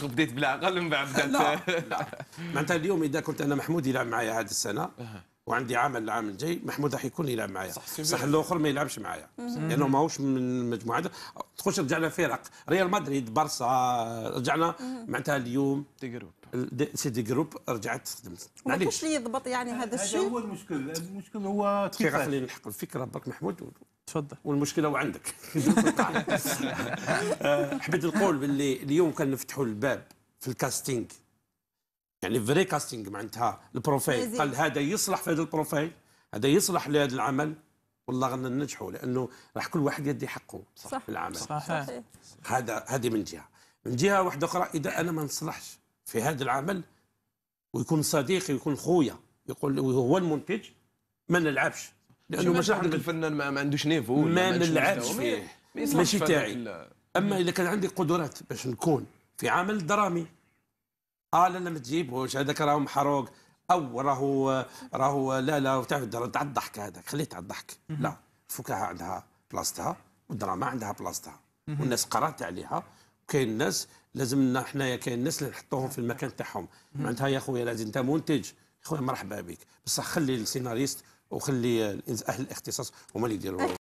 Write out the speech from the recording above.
شوف بديت بالعقل من بعد بدات لا معناتها اليوم اذا كنت انا محمود يلعب معايا هذه السنه وعندي عمل العام الجاي محمود راح يكون يلعب معايا صح, صح الاخر ما يلعبش معايا لانه ماهوش من المجموعه تخش رجعنا فرق ريال مدريد برسا رجعنا معناتها اليوم دي جروب سي دي جروب رجعت خدمت ما اللي يضبط يعني هذا الشيء هذا هو المشكل المشكل هو كيفاش خليني نحقق الفكره برك محمود تفضل والمشكله وعندك حبيت نقول باللي اليوم كنفتحوا الباب في الكاستينغ يعني فري كاستينغ معناتها البروفايل قال هذا يصلح في هذا البروفايل هذا يصلح لهذا العمل والله غادي ننجحوا لانه راح كل واحد يدي حقه صح في العمل صح هذا هذه من جهه من جهه واحده اخرى اذا انا ما نصلحش في هذا العمل ويكون صديقي ويكون خويا يقول هو المنتج ما نلعبش لانه ما حق الفنان ما عندوش نيفو ما نلعبش فيه ماشي تاعي اما اذا كان عندي قدرات باش نكون في عمل درامي قال آه، انا ما تجيبوش هذاك راه محروق او راهو راهو لا لا تعرف تاع الضحك هذاك خليت على الضحك لا الفكاهه عندها بلاصتها والدراما عندها بلاصتها والناس قرات عليها وكاين الناس لازم حنايا كاين الناس اللي نحطوهم في المكان تاعهم معناتها يا خويا لازم انت منتج خويا مرحبا بك بصح خلي السيناريست وخلي اهل الاختصاص هما اللي يديروا